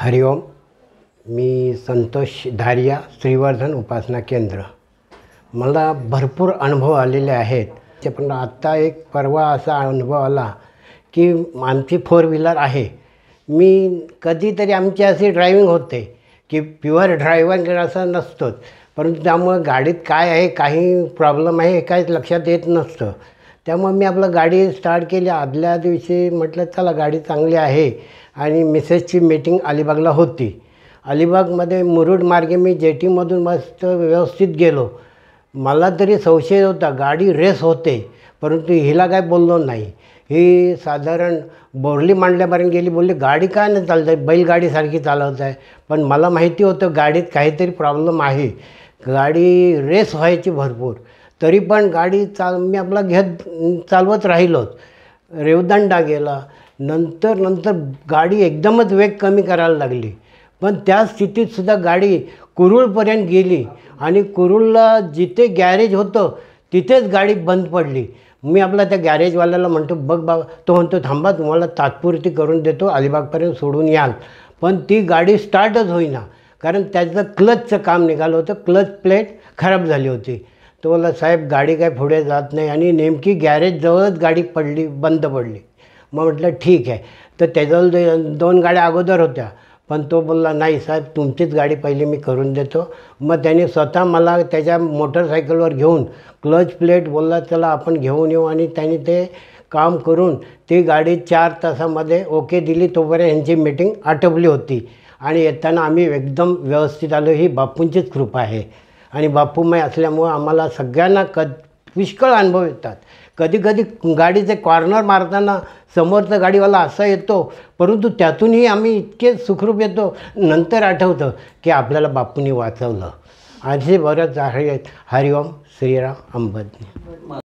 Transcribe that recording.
हरिओम मी संतोष धारिया श्रीवर्धन उपासना केंद्र मला भरपूर अनुभव आलेले आहेत ते पण आत्ता एक परवा असा अनुभव आला की आमची फोर व्हीलर आहे मी कधीतरी आमची अशी ड्रायव्हिंग होते की प्युअर ड्रायव्हर असं नसतोच परंतु त्यामुळं गाडीत काय आहे काही प्रॉब्लेम आहे हे काहीच लक्षात येत नसतं त्यामुळे मी आपलं गाडी स्टार्ट केली आदल्या दिवशी म्हटलं चला गाडी चांगली आहे आणि मिसेसची मीटिंग अलिबागला होती अलिबागमध्ये मुरुड मार्गे मी जेटीमधून मस्त व्यवस्थित गेलो मला तरी संशय होता गाडी रेस होते परंतु हिला काय बोललो नाही ही साधारण बोरली मांडल्यापर्यंत गेली बोलली गाडी काय नाही चालत आहे बैलगाडीसारखी चालवत आहे पण मला माहिती होतं गाडीत काहीतरी प्रॉब्लेम आहे गाडी रेस व्हायची भरपूर तरी पण गाडी चाल मी आपला घेत चालवत राहिलोच रेवदंडा गेला नंतर नंतर गाडी एकदमच वेग कमी करायला लागली पण त्या स्थितीतसुद्धा गाडी कुरुळपर्यंत गेली आणि कुरुळला जिथे गॅरेज होतं तिथेच गाडी बंद पडली मी आपला त्या गॅरेजवाल्याला म्हणतो बघ बाबा तो म्हणतो थांबा तुम्हाला तात्पुरती करून देतो अलिबागपर्यंत सोडून याल पण ती गाडी स्टार्टच होईना कारण त्याचं क्लचचं काम निघालं होतं क्लच प्लेट खराब झाली होती तो बोलला साहेब गाडी काय पुढे जात नाही आणि नेमकी गॅरेजजवळच गाडी पडली बंद पडली मग म्हटलं ठीक आहे तर त्याजवळ दोन गाड्या अगोदर होत्या पण तो बोलला नाही साहेब तुमचीच गाडी पहिली मी करून देतो मग त्याने स्वतः मला त्याच्या मोटरसायकलवर घेऊन क्लच प्लेट बोलला चला आपण घेऊन येऊ आणि त्याने ते काम करून ती गाडी चार तासामध्ये ओके दिली तोपर्यंत यांची मीटिंग आटपली होती आणि येताना आम्ही एकदम व्यवस्थित आलो ही बापूंचीच कृपा आहे आणि बापूमय असल्यामुळं आम्हाला सगळ्यांना क पुष्कळ अनुभव येतात कधी कधी गाडीचे कॉर्नर मारताना समोरचा गाडीवाला असा येतो परंतु त्यातूनही आम्ही इतके सुखरूप येतो नंतर आठवतं की आपल्याला बापूंनी वाचवलं असे बऱ्याच आहेत हरिओम श्रीराम अंबजनी